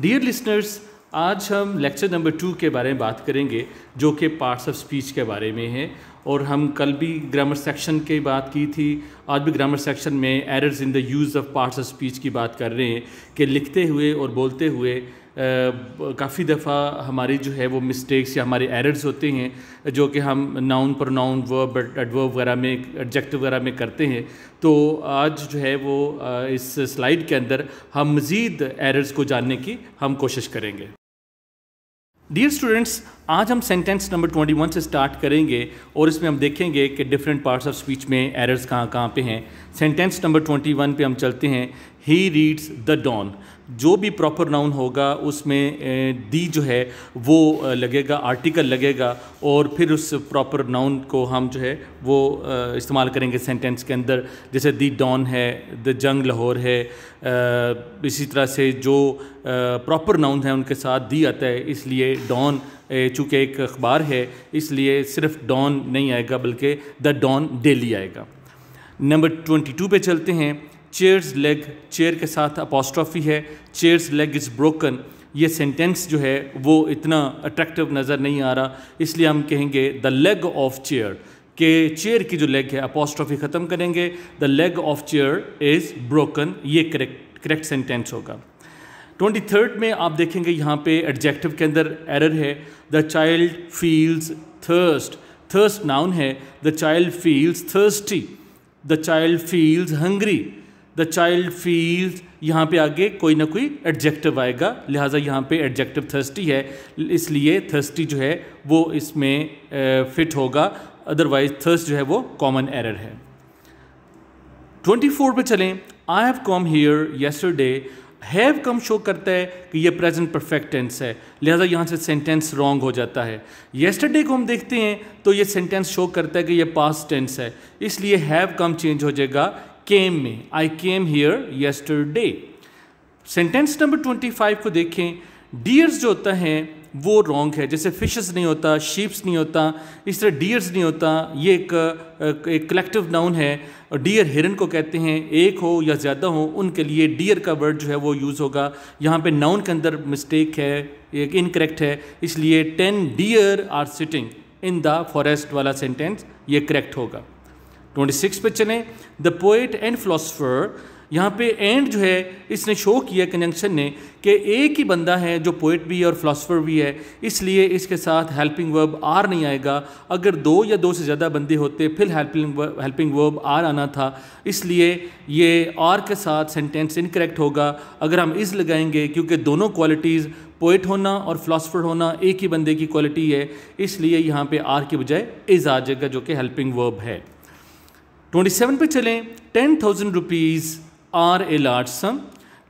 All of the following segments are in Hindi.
डियर लिसनर्स आज हम लेक्चर नंबर टू के बारे में बात करेंगे जो कि पार्ट्स ऑफ स्पीच के बारे में है और हम कल भी ग्रामर सेक्शन की बात की थी आज भी ग्रामर सेक्शन में errors in the use of parts of speech की बात कर रहे हैं कि लिखते हुए और बोलते हुए काफ़ी दफ़ा हमारी जो है वो मिस्टेक्स या हमारे एरर्स होते हैं जो कि हम नाउन पर नाउन वर्ब एडवर्ब वगैरह में एडजेक्टिव वगैरह में करते हैं तो आज जो है वो इस स्लाइड के अंदर हम मज़ीद एरर्स को जानने की हम कोशिश करेंगे डियर स्टूडेंट्स आज हम सेंटेंस नंबर 21 से स्टार्ट करेंगे और इसमें हम देखेंगे कि डिफरेंट पार्ट्स ऑफ स्पीच में एरर्स कहाँ कहाँ पे हैं सेंटेंस नंबर 21 पे हम चलते हैं ही रीड्स द डॉन जो भी प्रॉपर नाउन होगा उसमें दी जो है वो लगेगा आर्टिकल लगेगा और फिर उस प्रॉपर नाउन को हम जो है वो इस्तेमाल करेंगे सेंटेंस के अंदर जैसे दी डॉन है द जंग लाहौर है इसी तरह से जो प्रॉपर नाउन है उनके साथ दी आता है इसलिए डॉन चूँकि एक अखबार है इसलिए सिर्फ डॉन नहीं आएगा बल्कि द डॉन डेली आएगा नंबर ट्वेंटी टू पे चलते हैं चेयर्स लेग चेयर के साथ अपोस्ट्रॉफी है चेयर्स लेग इज़ ब्रोकन ये सेंटेंस जो है वो इतना अट्रैक्टिव नज़र नहीं आ रहा इसलिए हम कहेंगे द लेग ऑफ चेयर के चेयर की जो लेग है अपोस्ट्रॉफी ख़त्म करेंगे the leg of chair is broken ये करेक्ट करेक्ट सेंटेंस होगा ट्वेंटी थर्ड में आप देखेंगे यहाँ पे एडजेक्टिव के अंदर एरर है the child feels thirst thirst noun है the child feels thirsty the child feels hungry the child feels यहाँ पे आगे कोई ना कोई एडजेक्टिव आएगा लिहाजा यहाँ पे एडजेक्टिव थर्स्टी है इसलिए थर्स्टी जो है वो इसमें फिट होगा अदरवाइज थर्स्ट जो है वो कॉमन एरर है 24 पे चलें I have come here yesterday have come show करता है कि ये प्रेजेंट परफेक्ट टेंस है लिहाजा यहाँ से सेंटेंस रॉन्ग हो जाता है येस्टरडे को हम देखते हैं तो ये सेंटेंस शो करता है कि ये पास्ट टेंस है इसलिए हैव कम चेंज हो जाएगा केम में I came here yesterday sentence number twenty five को देखें डियर्स जो होता है वो रॉन्ग है जैसे फिशेस नहीं होता शीप्स नहीं होता इस तरह डियर्स नहीं होता ये एक एक कलेक्टिव नाउन है और डियर हिरन को कहते हैं एक हो या ज़्यादा हो उनके लिए डियर का वर्ड जो है वो यूज़ होगा यहाँ पे नाउन के अंदर मिस्टेक है एक इनकरेक्ट है इसलिए ten deer are sitting in the forest वाला सेंटेंस ये करेक्ट होगा ट्वेंटी सिक्स पर चलें द पोइट एंड फिलोसफर यहाँ पे एंड जो है इसने शो किया कंजंक्शन ने कि एक ही बंदा है जो पोइट भी है और फिलासफ़र भी है इसलिए इसके साथ हेल्पिंग वर्ब आर नहीं आएगा अगर दो या दो से ज़्यादा बंदे होते फिर हेल्पिंग हेल्पिंग वर्ब आर आना था इसलिए ये आर के साथ सेंटेंस इनकरेक्ट होगा अगर हम इज़ लगाएंगे क्योंकि दोनों क्वालिटीज़ पोइट होना और फिलासफ़र होना एक ही बंदे की क्वालिटी है इसलिए यहाँ पर आर के बजाय इज़ आ जाएगा जो कि हेल्पिंग वर्ब है ट्वेंटी सेवन पर चलें ten thousand rupees are a large sum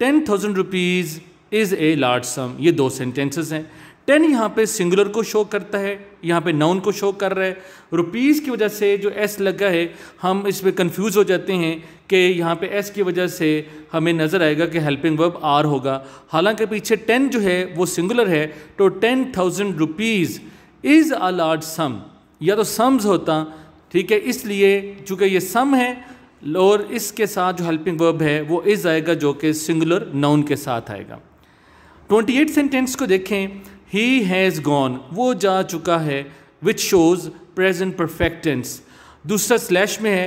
ten thousand rupees is a large sum ये दो सेंटेंसेस हैं टेन यहाँ पे सिंगुलर को शो करता है यहाँ पे नाउन को शो कर रहा है रुपीज़ की वजह से जो एस लगा है हम इसमें कन्फ्यूज़ हो जाते हैं कि यहाँ पे एस की वजह से हमें नज़र आएगा कि हेल्पिंग वर्ब आर होगा हालांकि पीछे टेन जो है वो सिंगुलर है तो ten thousand rupees is a large sum या तो सम्स होता ठीक है इसलिए चूंकि ये सम है और इसके साथ जो हेल्पिंग वर्ब है वो इस आएगा जो कि सिंगुलर नाउन के साथ आएगा 28 सेंटेंस को देखें ही हैज़ गॉन वो जा चुका है विच शोज़ प्रेजेंट परफेक्टेंस दूसरा स्लैश में है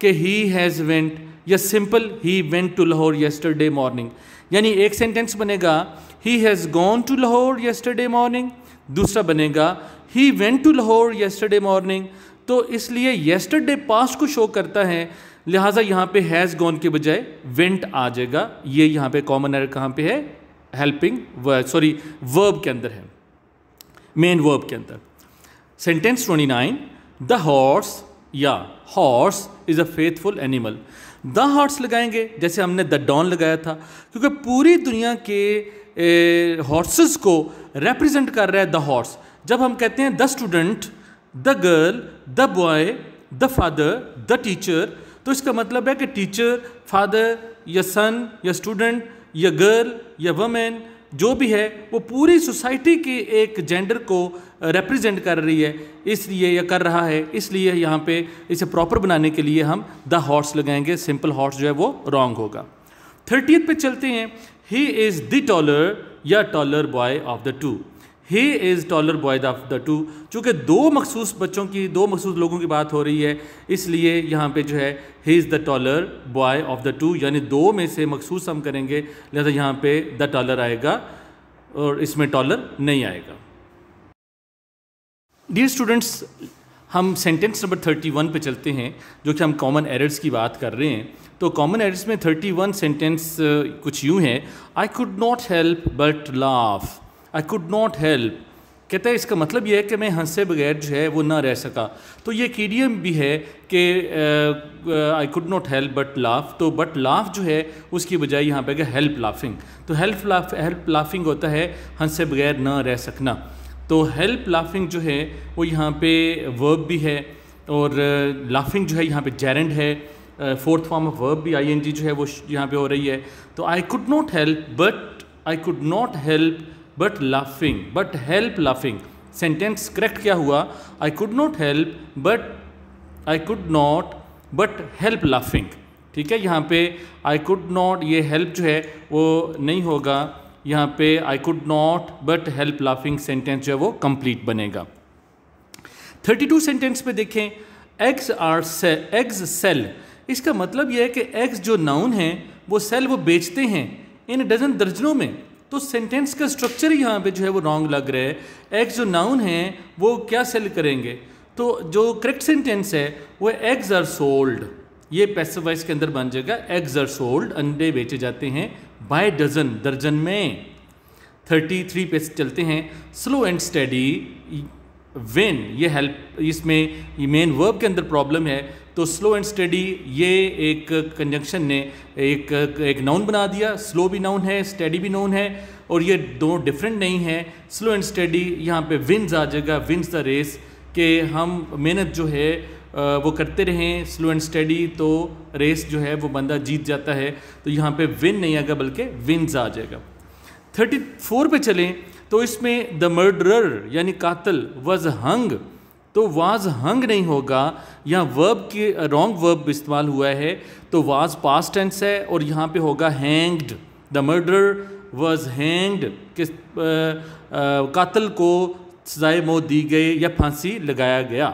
कि ही हैज़ वेंट या simple he went to Lahore yesterday morning यानी एक सेंटेंस बनेगा he has gone to Lahore yesterday morning दूसरा बनेगा he went to Lahore yesterday morning तो इसलिए येस्टरडे पास्ट को शो करता है लिहाजा यहाँ पे हैज़ गॉन के बजाय वेंट आ जाएगा ये यहाँ पे कॉमन एरर कहाँ पे है हेल्पिंग सॉरी वर्ब के अंदर है मेन वर्ब के अंदर sentence twenty nine the horse या horse is a faithful animal the horse लगाएंगे जैसे हमने द डॉन लगाया था क्योंकि पूरी दुनिया के हॉर्सेस को रिप्रेजेंट कर रहा है द हॉर्स जब हम कहते हैं the student the girl the boy the father the teacher तो इसका मतलब है कि टीचर फादर या सन या स्टूडेंट या गर्ल या वमेन जो भी है वो पूरी सोसाइटी की एक जेंडर को रिप्रेजेंट uh, कर रही है इसलिए या कर रहा है इसलिए यहाँ पे इसे प्रॉपर बनाने के लिए हम द हॉर्स लगाएंगे सिंपल हॉर्स जो है वो रॉन्ग होगा थर्टीथ पे चलते हैं ही इज़ द टॉलर या taller boy of the two he is taller boy of the two चूँकि दो मखसूस बच्चों की दो मखसूस लोगों की बात हो रही है इसलिए यहाँ पर जो है he is the taller boy of the two यानी दो में से मखसूस हम करेंगे लिहाजा यहाँ पे द टॉलर आएगा और इसमें टॉलर नहीं आएगा डियर स्टूडेंट्स हम सेंटेंस नंबर थर्टी वन पर चलते हैं जो कि हम कॉमन एरर्स की बात कर रहे हैं तो कॉमन एरर्स में थर्टी वन सेंटेंस कुछ यूँ हैं I could not help but laugh I could not help कहता है इसका मतलब यह है कि मैं हंसे बगैर जो है वो ना रह सका तो ये कीडियम भी है कि I could not help but laugh तो बट लाफ जो है उसकी बजाय यहाँ पे हेल्प लाफिंग तो हेल्प लाफ हेल्प लाफिंग होता है हंसे बगैर ना रह सकना तो हेल्प लाफिंग जो है वो यहाँ पे वर्ब भी है और लाफिंग जो है यहाँ पे जेरेंड है फोर्थ फॉर्म ऑफ वर्ब भी आई जो है वो यहाँ पे हो रही है तो I could not help but I could not help but laughing but help laughing sentence correct क्या हुआ I could not help but I could not but help laughing ठीक है यहाँ पे आई कुड नॉट ये हेल्प जो है वो नहीं होगा यहाँ पे I could not but help laughing sentence जो है वो कंप्लीट बनेगा 32 सेंटेंस पे देखें एग्स आर से एग्स सेल इसका मतलब यह है कि एग्स जो नाउन है वो सेल वो बेचते हैं इन डजन दर्जनों में तो सेंटेंस का स्ट्रक्चर यहाँ पे जो है वो रॉन्ग लग रहा है एक्स जो नाउन है वो क्या सेल करेंगे तो जो करेक्ट सेंटेंस है वो एग्स आर सोल्ड ये वाइज के अंदर बन जाएगा एग्स आर सोल्ड अंडे बेचे जाते हैं बाय डजन दर्जन में थर्टी थ्री पे चलते हैं स्लो एंड स्टडी वेन ये हेल्प इसमें मेन वर्ब के अंदर प्रॉब्लम है तो स्लो एंड स्टडी ये एक कंजंक्शन ने एक एक नाउन बना दिया स्लो भी नाउन है स्टडी भी नाउन है और ये दो डिफरेंट नहीं है स्लो एंड स्टडी यहाँ पे विन्स आ जाएगा विन्स द रेस के हम मेहनत जो है वो करते रहें स्लो एंड स्टडी तो रेस जो है वो बंदा जीत जाता है तो यहाँ पे विन नहीं आएगा बल्कि विन्स आ जाएगा थर्टी फोर पर चलें तो इसमें द मर्डरर यानी कातल वॉज हंग तो वाज हंग नहीं होगा यहाँ वर्ब के रॉन्ग वर्ब इस्तेमाल हुआ है तो वाज पास्ट टेंस है और यहाँ पे होगा hanged the murder was hanged किस कातल को सजाए मौत दी गई या फांसी लगाया गया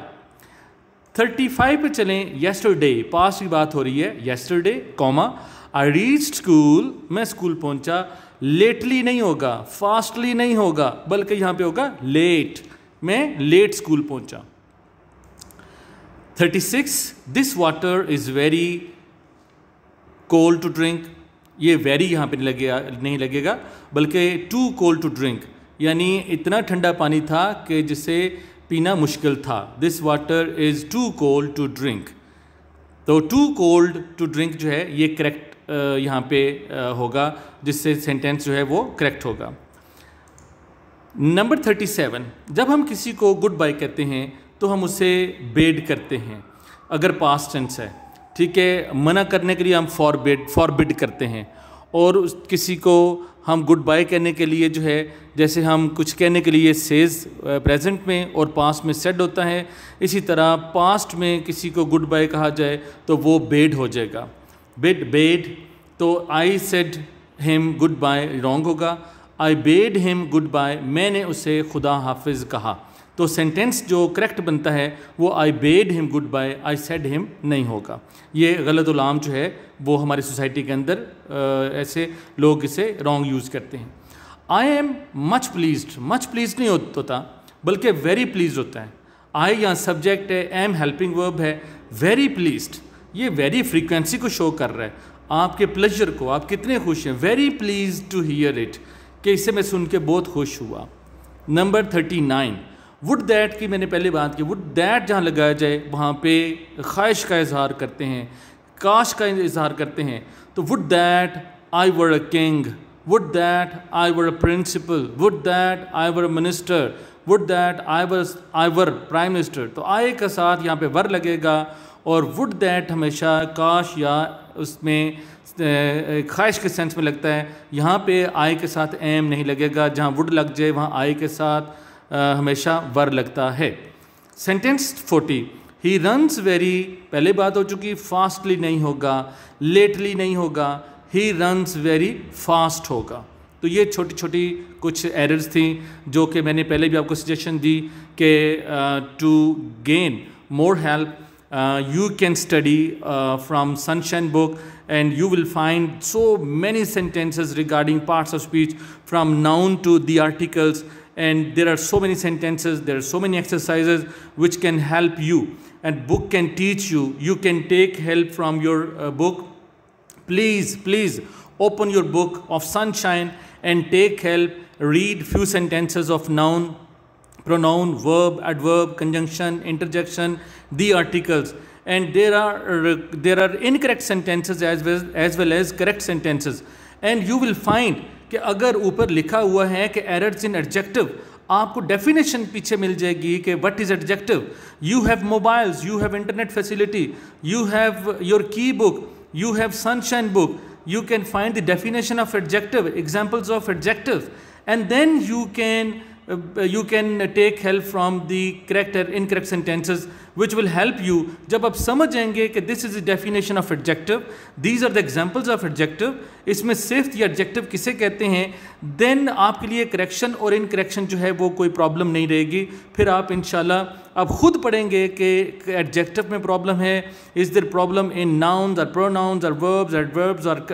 35 पे चलें येस्टरडे पास की बात हो रही है yesterday comma I reach school मैं स्कूल पहुंचा लेटली नहीं होगा फास्टली नहीं होगा बल्कि यहाँ पे होगा लेट मैं लेट स्कूल पहुंचा 36 this water is very cold to drink ये वेरी यहाँ पे नहीं लगेगा नहीं लगेगा बल्कि टू कोल्ड टू ड्रिंक यानी इतना ठंडा पानी था कि जिसे पीना मुश्किल था this water is too cold to drink तो टू कोल्ड टू ड्रिंक जो है ये करेक्ट यहाँ पे होगा जिससे सेंटेंस जो है वो करेक्ट होगा नंबर थर्टी सेवन जब हम किसी को गुड बाय कहते हैं तो हम उसे बेड करते हैं अगर पास्ट टेंस है ठीक है मना करने के लिए हम फॉरबेड फॉरबिड करते हैं और उस किसी को हम गुड बाय कहने के लिए जो है जैसे हम कुछ कहने के लिए सेज प्रेजेंट में और पास्ट में सेड होता है इसी तरह पास्ट में किसी को गुड बाय कहा जाए तो वो बेड हो जाएगा बेड बेड तो I said him good bye wrong होगा I bade him good bye मैंने उसे खुदा हाफिज़ कहा तो सेंटेंस जो करेक्ट बनता है वो I bade him good bye I said him नहीं होगा ये गलत उलाम जो है वो हमारी सोसाइटी के अंदर ऐसे लोग इसे रॉन्ग यूज़ करते हैं I am much pleased much pleased नहीं होता बल्कि वेरी प्लीज होता है आई यहाँ सब्जेक्ट है आई एम हेल्पिंग वर्ब है वेरी प्लीज ये वेरी फ्रीक्वेंसी को शो कर रहा है आपके प्लेजर को आप कितने खुश हैं very pleased to hear it कि इसे मैं सुन के बहुत खुश हुआ number thirty nine would that की मैंने पहले बात की वुड दैट जहाँ लगाया जाए वहाँ पे ख्वाहिश का इजहार करते हैं काश का इजहार करते हैं तो would that I were a king would that I were a principal would that I were a minister would that I were I were prime minister तो आई का साथ यहाँ पे वर लगेगा और वुड दैट हमेशा काश या उसमें ख्वाहिश के सेंस में लगता है यहाँ पे आई के साथ एम नहीं लगेगा जहाँ वुड लग जाए वहाँ आई के साथ हमेशा वर लगता है sentence forty he runs very पहले बात हो चुकी फास्टली नहीं होगा लेटली नहीं होगा ही रन्स वेरी फास्ट होगा तो ये छोटी छोटी कुछ एरर्स थी जो कि मैंने पहले भी आपको सजेशन दी कि to gain more help you can study from Sunshine book and you will find so many sentences regarding parts of speech from noun to the articles and there are so many sentences there are so many exercises which can help you and book can teach you you can take help from your uh, book please please open your book of sunshine and take help read few sentences of noun pronoun verb adverb conjunction interjection the articles and there are uh, there are incorrect sentences as well as well as correct sentences and you will find कि अगर ऊपर लिखा हुआ है कि एरर्स इन एडजेक्टिव आपको डेफिनेशन पीछे मिल जाएगी कि what is adjective you have mobiles you have internet facility you have your key book you have Sunshine book you can find the definition of adjective examples of adjective and then you can you can take help from the correct incorrect sentences which will help you जब आप समझ जाएंगे कि this is the definition of adjective these are the examples of adjective इसमें सिर्फ या एडजेक्टिव किसे कहते हैं देन आपके लिए करेक्शन और इन करेक्शन जो है वो कोई प्रॉब्लम नहीं रहेगी फिर आप इन आप खुद पढ़ेंगे कि एडजेक्टिव में प्रॉब्लम है is there problem in nouns और प्रोनाउंस और वर्ब्स एडवर्ब्स और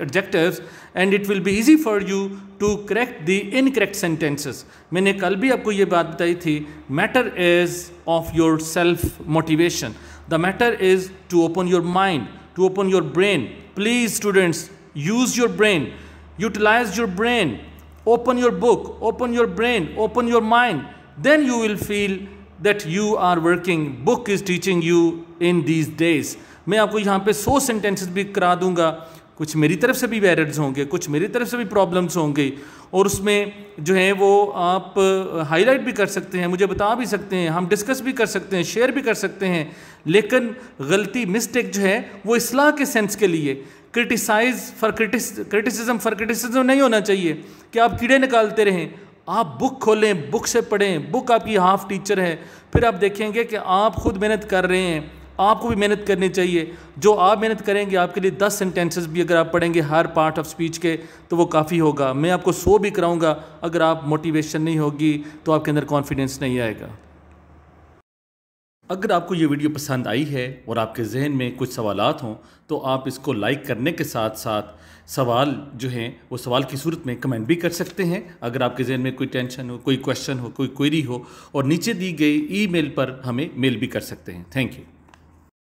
adjectives and it will be easy for you to correct the incorrect sentences मैंने कल भी आपको ये बात बताई थी matter is of your self motivation. The matter is to open your mind, to open your brain. Please, students, use your brain, utilize your brain, open your book, open your brain, open your mind. Then you will feel that you are working. Book is teaching you in these days. मैं आपको यहाँ पे सौ सेंटेंसेस भी करा दूंगा कुछ मेरी तरफ से भी वेरड्स होंगे कुछ मेरी तरफ से भी प्रॉब्लम्स होंगे और उसमें जो है वो आप हाईलाइट भी कर सकते हैं मुझे बता भी सकते हैं हम डिस्कस भी कर सकते हैं शेयर भी कर सकते हैं लेकिन गलती मिस्टेक जो है वो इसलाह के सेंस के लिए criticise for criticism for criticism नहीं होना चाहिए कि आप कीड़े निकालते रहें आप बुक खोलें बुक से पढ़ें बुक आपकी हाफ टीचर है फिर आप देखेंगे कि आप खुद मेहनत कर रहे हैं आपको भी मेहनत करनी चाहिए जो आप मेहनत करेंगे आपके लिए दस सेंटेंसेस भी अगर आप पढ़ेंगे हर पार्ट ऑफ स्पीच के तो वो काफ़ी होगा मैं आपको सो भी कराऊंगा अगर आप मोटिवेशन नहीं होगी तो आपके अंदर कॉन्फिडेंस नहीं आएगा अगर आपको ये वीडियो पसंद आई है और आपके जहन में कुछ सवाल हों तो आप इसको लाइक करने के साथ साथ सवाल जो हैं वो सवाल की सूरत में कमेंट भी कर सकते हैं अगर आपके जहन में कोई टेंशन हो कोई क्वेश्चन हो कोई क्वेरी हो और नीचे दी गई ईमेल पर हमें मेल भी कर सकते हैं थैंक यू